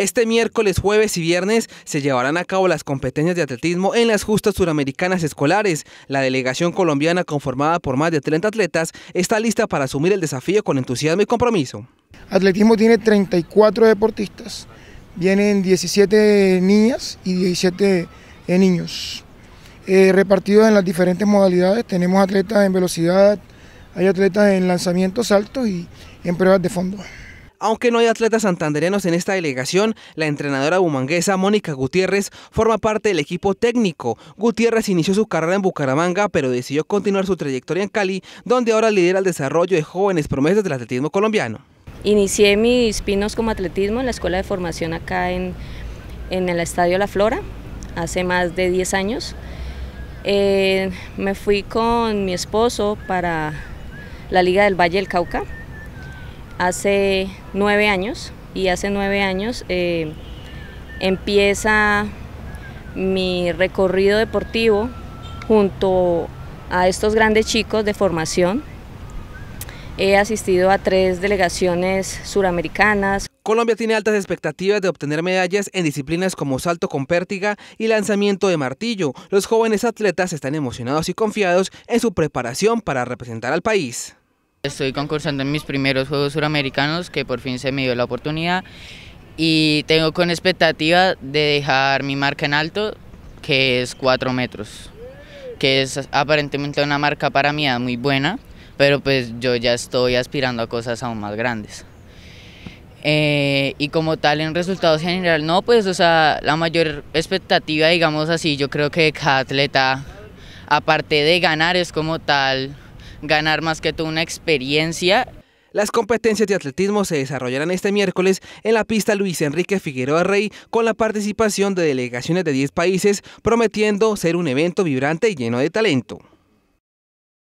Este miércoles, jueves y viernes se llevarán a cabo las competencias de atletismo en las justas suramericanas escolares. La delegación colombiana, conformada por más de 30 atletas, está lista para asumir el desafío con entusiasmo y compromiso. Atletismo tiene 34 deportistas, vienen 17 niñas y 17 eh, niños. Eh, repartidos en las diferentes modalidades, tenemos atletas en velocidad, hay atletas en lanzamientos altos y en pruebas de fondo. Aunque no hay atletas santanderenos en esta delegación, la entrenadora bumanguesa Mónica Gutiérrez forma parte del equipo técnico. Gutiérrez inició su carrera en Bucaramanga, pero decidió continuar su trayectoria en Cali, donde ahora lidera el desarrollo de jóvenes promesas del atletismo colombiano. Inicié mis pinos como atletismo en la escuela de formación acá en, en el Estadio La Flora, hace más de 10 años. Eh, me fui con mi esposo para la Liga del Valle del Cauca, hace nueve años y hace nueve años eh, empieza mi recorrido deportivo junto a estos grandes chicos de formación. He asistido a tres delegaciones suramericanas. Colombia tiene altas expectativas de obtener medallas en disciplinas como salto con pértiga y lanzamiento de martillo. Los jóvenes atletas están emocionados y confiados en su preparación para representar al país. Estoy concursando en mis primeros Juegos Suramericanos, que por fin se me dio la oportunidad, y tengo con expectativa de dejar mi marca en alto, que es 4 metros, que es aparentemente una marca para mí muy buena, pero pues yo ya estoy aspirando a cosas aún más grandes. Eh, y como tal en resultados general, no, pues o sea, la mayor expectativa, digamos así, yo creo que cada atleta, aparte de ganar, es como tal ganar más que tú una experiencia. Las competencias de atletismo se desarrollarán este miércoles en la pista Luis Enrique Figueroa Rey con la participación de delegaciones de 10 países, prometiendo ser un evento vibrante y lleno de talento.